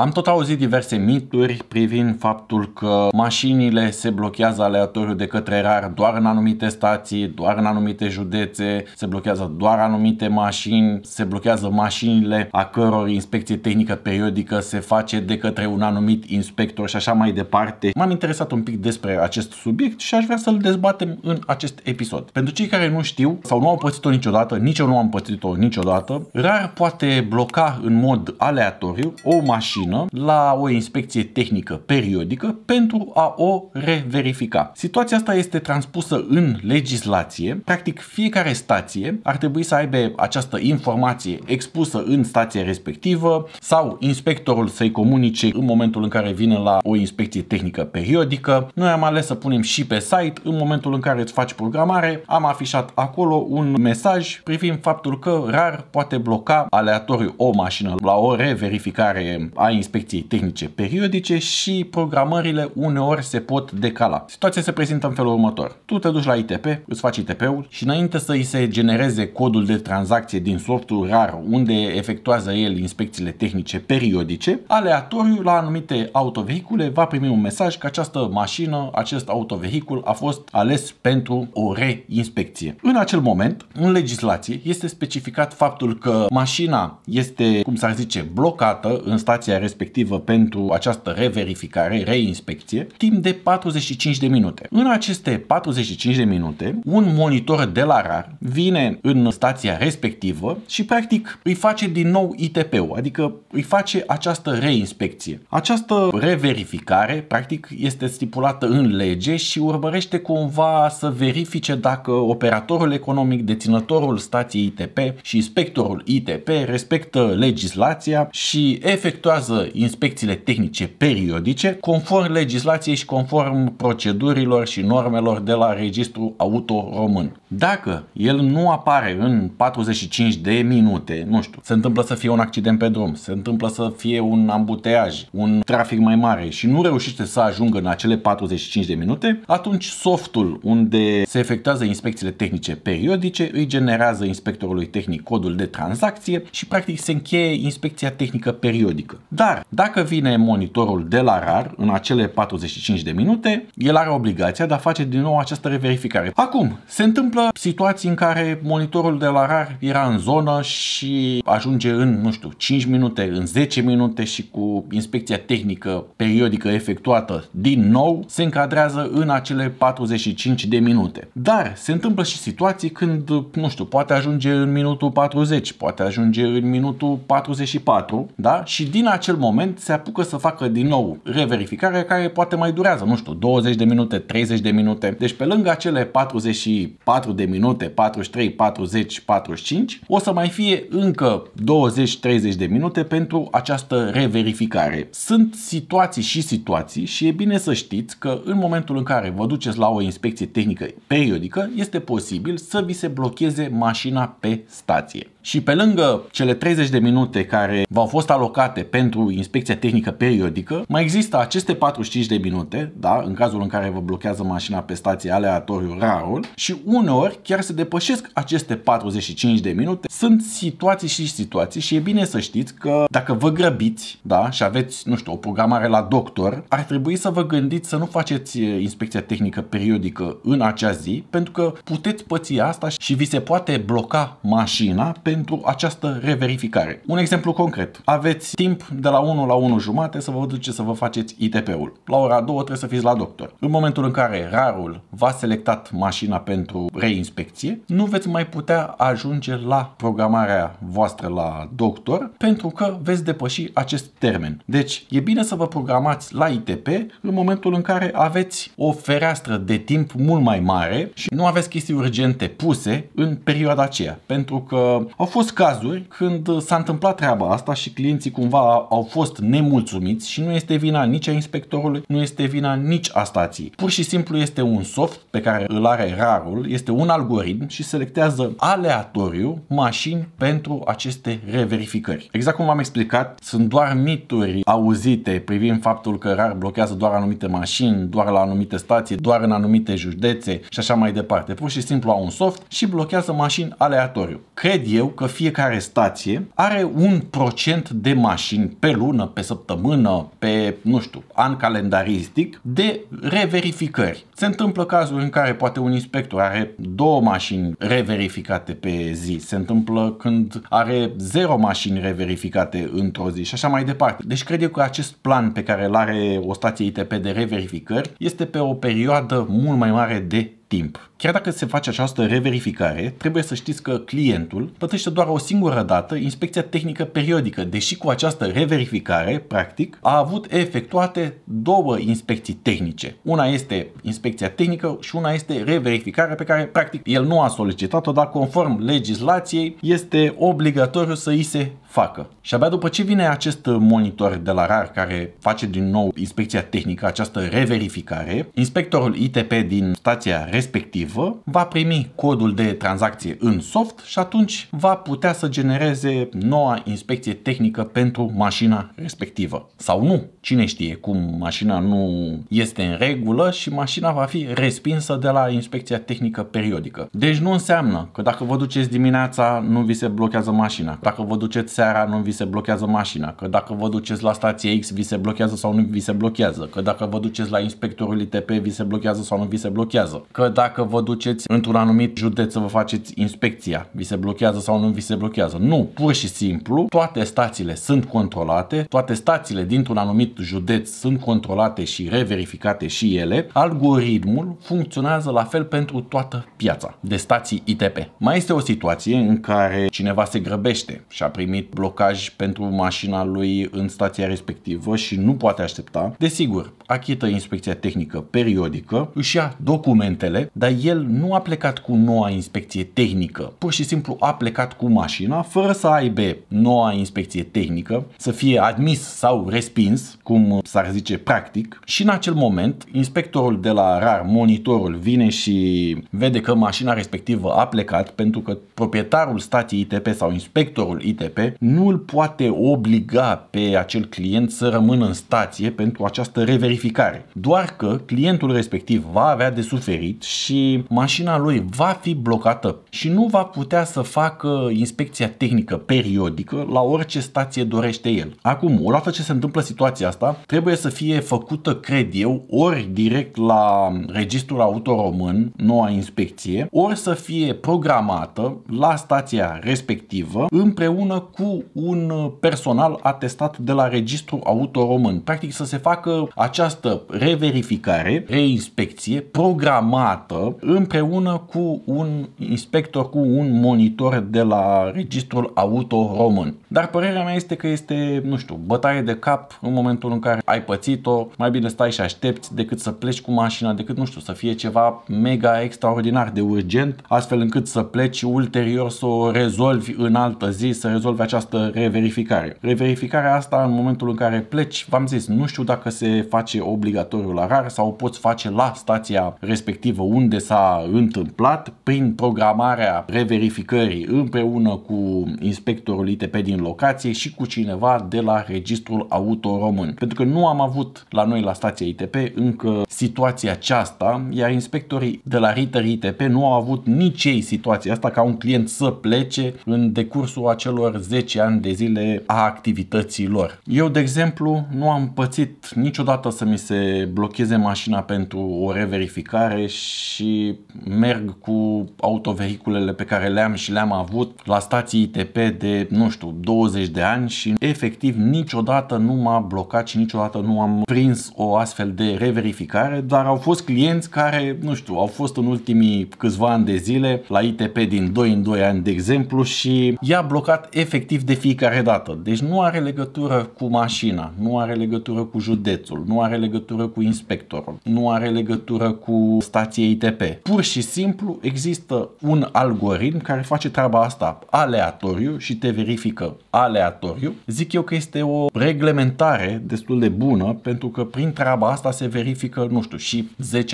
Am tot auzit diverse mituri privind faptul că mașinile se blochează aleatoriu de către RAR doar în anumite stații, doar în anumite județe, se blochează doar anumite mașini, se blochează mașinile a căror inspecție tehnică periodică se face de către un anumit inspector și așa mai departe. M-am interesat un pic despre acest subiect și aș vrea să-l dezbatem în acest episod. Pentru cei care nu știu sau nu au pățit-o niciodată, nici eu nu am pățit-o niciodată, RAR poate bloca în mod aleatoriu o mașină mașină la o inspecție tehnică periodică pentru a o reverifica. Situația asta este transpusă în legislație. Practic, fiecare stație ar trebui să aibă această informație expusă în stația respectivă sau inspectorul să-i comunice în momentul în care vine la o inspecție tehnică periodică. Noi am ales să punem și pe site, în momentul în care îți faci programare, am afișat acolo un mesaj privind faptul că rar poate bloca aleatoriu o mașină la o reverificare a inspecției tehnice periodice și programările uneori se pot decala. Situația se prezintă în felul următor. Tu te duci la ITP, îți faci ITP-ul și înainte să îi se genereze codul de tranzacție din softul RAR unde efectuează el inspecțiile tehnice periodice, aleatoriu la anumite autovehicule va primi un mesaj că această mașină, acest autovehicul a fost ales pentru o reinspecție. În acel moment, în legislație, este specificat faptul că mașina este, cum s-ar zice, blocată în stația respectivă pentru această reverificare, reinspecție, timp de 45 de minute. În aceste 45 de minute, un monitor de la RAR vine în stația respectivă și practic îi face din nou ITP-ul, adică îi face această reinspecție. Această reverificare, practic, este stipulată în lege și urmărește cumva să verifice dacă operatorul economic, deținătorul stației ITP și inspectorul ITP respectă legislația și efectuează urmează inspecțiile tehnice periodice, conform legislației și conform procedurilor și normelor de la Registrul Auto Român. Dacă el nu apare în 45 de minute, nu știu, se întâmplă să fie un accident pe drum, se întâmplă să fie un ambuteaj, un trafic mai mare și nu reușește să ajungă în acele 45 de minute, atunci softul unde se efectuează inspecțiile tehnice periodice îi generează inspectorului tehnic codul de tranzacție și practic se încheie inspecția tehnică periodică. Dar dacă vine monitorul de la RAR în acele 45 de minute, el are obligația de a face din nou această reverificare. Acum, se întâmplă situații în care monitorul de la RAR era în zonă și ajunge în, nu știu, 5 minute, în 10 minute și cu inspecția tehnică periodică efectuată din nou, se încadrează în acele 45 de minute. Dar se întâmplă și situații când, nu știu, poate ajunge în minutul 40, poate ajunge în minutul 44, da? Și din acel acel moment se apucă să facă din nou reverificarea care poate mai durează, nu știu, 20 de minute, 30 de minute. Deci pe lângă acele 44 de minute, 43, 40, 45, o să mai fie încă 20-30 de minute pentru această reverificare. Sunt situații și situații și e bine să știți că în momentul în care vă duceți la o inspecție tehnică periodică, este posibil să vi se blocheze mașina pe stație. Și pe lângă cele 30 de minute care v-au fost alocate pentru inspecția tehnică periodică, mai există aceste 45 de minute, da, în cazul în care vă blochează mașina pe stație aleatoriu rarul și uneori chiar se depășesc aceste 45 de minute. Sunt situații și situații și e bine să știți că dacă vă grăbiți, da, și aveți, nu știu, o programare la doctor, ar trebui să vă gândiți să nu faceți eh, inspecția tehnică periodică în acea zi, pentru că puteți păți asta și vi se poate bloca mașina pe pentru această reverificare. Un exemplu concret. Aveți timp de la 1 la 1 jumate să vă duceți să vă faceți ITP-ul. La ora 2 trebuie să fiți la doctor. În momentul în care rarul v-a selectat mașina pentru reinspecție, nu veți mai putea ajunge la programarea voastră la doctor pentru că veți depăși acest termen. Deci e bine să vă programați la ITP în momentul în care aveți o fereastră de timp mult mai mare și nu aveți chestii urgente puse în perioada aceea, pentru că au fost cazuri când s-a întâmplat treaba asta și clienții cumva au fost nemulțumiți și nu este vina nici a inspectorului, nu este vina nici a stației. Pur și simplu este un soft pe care îl are rarul, este un algoritm și selectează aleatoriu mașini pentru aceste reverificări. Exact cum v-am explicat, sunt doar mituri auzite privind faptul că rar blochează doar anumite mașini, doar la anumite stații, doar în anumite județe și așa mai departe. Pur și simplu au un soft și blochează mașini aleatoriu. Cred eu că fiecare stație are un procent de mașini pe lună, pe săptămână, pe, nu știu, an calendaristic de reverificări. Se întâmplă cazuri în care poate un inspector are două mașini reverificate pe zi, se întâmplă când are zero mașini reverificate într-o zi și așa mai departe. Deci cred eu că acest plan pe care îl are o stație ITP de reverificări este pe o perioadă mult mai mare de timp. Chiar dacă se face această reverificare, trebuie să știți că clientul plătește doar o singură dată inspecția tehnică periodică, deși cu această reverificare, practic, a avut efectuate două inspecții tehnice. Una este inspecția tehnică și una este reverificarea pe care, practic, el nu a solicitat-o, dar conform legislației este obligatoriu să îi se facă. Și abia după ce vine acest monitor de la RAR care face din nou inspecția tehnică, această reverificare, inspectorul ITP din stația respectivă activă, va primi codul de tranzacție în soft și atunci va putea să genereze noua inspecție tehnică pentru mașina respectivă. Sau nu, cine știe cum mașina nu este în regulă și mașina va fi respinsă de la inspecția tehnică periodică. Deci nu înseamnă că dacă vă duceți dimineața nu vi se blochează mașina, dacă vă duceți seara nu vi se blochează mașina, că dacă vă duceți la stație X vi se blochează sau nu vi se blochează, că dacă vă duceți la inspectorul ITP vi se blochează sau nu vi se blochează, că dacă vă vă duceți într-un anumit județ să vă faceți inspecția, vi se blochează sau nu vi se blochează. Nu, pur și simplu, toate stațiile sunt controlate, toate stațiile dintr-un anumit județ sunt controlate și reverificate și ele. Algoritmul funcționează la fel pentru toată piața de stații ITP. Mai este o situație în care cineva se grăbește și a primit blocaj pentru mașina lui în stația respectivă și nu poate aștepta. Desigur, achită inspecția tehnică periodică, își ia documentele, dar el nu a plecat cu noua inspecție tehnică. Pur și simplu a plecat cu mașina fără să aibă noua inspecție tehnică, să fie admis sau respins, cum s-ar zice practic. Și în acel moment, inspectorul de la RAR, monitorul, vine și vede că mașina respectivă a plecat pentru că proprietarul stației ITP sau inspectorul ITP nu îl poate obliga pe acel client să rămână în stație pentru această reverificare verificare. Doar că clientul respectiv va avea de suferit și mașina lui va fi blocată și nu va putea să facă inspecția tehnică periodică la orice stație dorește el. Acum, odată ce se întâmplă situația asta, trebuie să fie făcută, cred eu, ori direct la Registrul Auto Român, noua inspecție, ori să fie programată la stația respectivă împreună cu un personal atestat de la Registrul Auto Român. Practic să se facă acea această reverificare, reinspecție programată împreună cu un inspector, cu un monitor de la registrul auto român. Dar părerea mea este că este, nu știu, bătaie de cap în momentul în care ai pățit-o, mai bine stai și aștepți decât să pleci cu mașina, decât, nu știu, să fie ceva mega extraordinar de urgent, astfel încât să pleci ulterior să o rezolvi în altă zi, să rezolvi această reverificare. Reverificarea asta în momentul în care pleci, v-am zis, nu știu dacă se face obligatoriu la rar sau o poți face la stația respectivă unde s-a întâmplat prin programarea reverificării împreună cu inspectorul ITP din locație și cu cineva de la registrul auto român. Pentru că nu am avut la noi la stația ITP încă situația aceasta, iar inspectorii de la Ritter ITP nu au avut nici ei situația asta ca un client să plece în decursul acelor 10 ani de zile a activității lor. Eu, de exemplu, nu am pățit niciodată să mi se blocheze mașina pentru o reverificare și merg cu autovehiculele pe care le-am și le-am avut la stații ITP de, nu știu, 20 de ani și efectiv niciodată nu m-a blocat și niciodată nu am prins o astfel de reverificare, dar au fost clienți care, nu știu, au fost în ultimii câțiva ani de zile la ITP din 2 în 2 ani, de exemplu, și i-a blocat efectiv de fiecare dată. Deci nu are legătură cu mașina, nu are legătură cu județul, nu are are legătură cu inspectorul, nu are legătură cu stația ITP. Pur și simplu există un algoritm care face treaba asta aleatoriu și te verifică aleatoriu. Zic eu că este o reglementare destul de bună pentru că prin treaba asta se verifică, nu știu, și 10%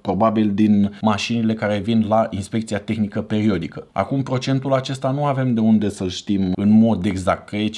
probabil din mașinile care vin la inspecția tehnică periodică. Acum procentul acesta nu avem de unde să-l știm în mod exact, că e 5%,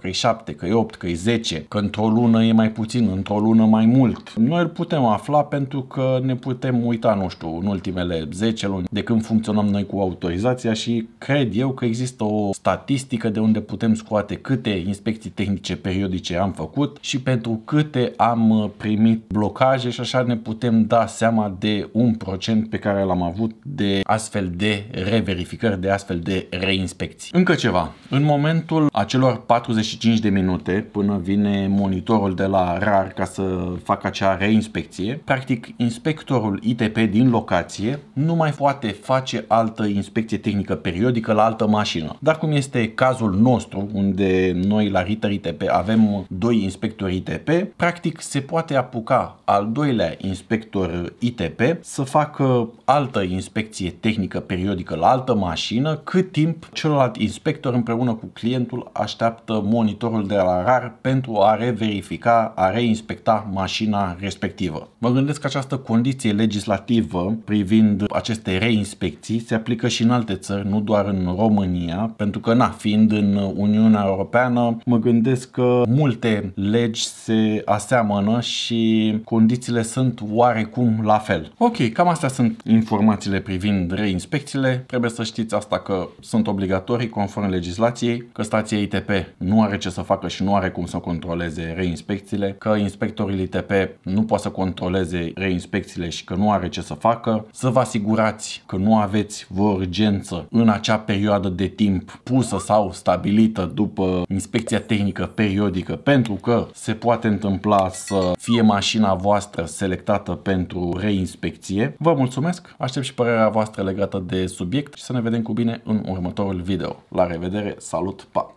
că e 7%, că e 8%, că e 10%, că într-o lună e mai puțin, într-o lună mai mult. Noi îl putem afla pentru că ne putem uita, nu știu, în ultimele 10 luni de când funcționăm noi cu autorizația și cred eu că există o statistică de unde putem scoate câte inspecții tehnice periodice am făcut și pentru câte am uh, primit blocaje și așa ne putem da seama de un procent pe care l-am avut de astfel de reverificări, de astfel de reinspecții. Încă ceva, în momentul acelor 45 de minute până vine monitorul de la RAR ca să să facă acea reinspecție, practic inspectorul ITP din locație nu mai poate face altă inspecție tehnică periodică la altă mașină. Dar cum este cazul nostru, unde noi la Ritter ITP avem doi inspectori ITP, practic se poate apuca al doilea inspector ITP să facă altă inspecție tehnică periodică la altă mașină, cât timp celălalt inspector împreună cu clientul așteaptă monitorul de la RAR pentru a reverifica, a reinspecta afecta mașina respectivă. Mă gândesc că această condiție legislativă privind aceste reinspecții se aplică și în alte țări, nu doar în România, pentru că, na, fiind în Uniunea Europeană, mă gândesc că multe legi se aseamănă și condițiile sunt oarecum la fel. Ok, cam astea sunt informațiile privind reinspecțiile. Trebuie să știți asta că sunt obligatorii conform legislației, că stația ITP nu are ce să facă și nu are cum să controleze reinspecțiile, că inspectorii inspectorii LTP nu poate să controleze reinspecțiile și că nu are ce să facă, să vă asigurați că nu aveți vă urgență în acea perioadă de timp pusă sau stabilită după inspecția tehnică periodică, pentru că se poate întâmpla să fie mașina voastră selectată pentru reinspecție. Vă mulțumesc, aștept și părerea voastră legată de subiect și să ne vedem cu bine în următorul video. La revedere, salut, pa!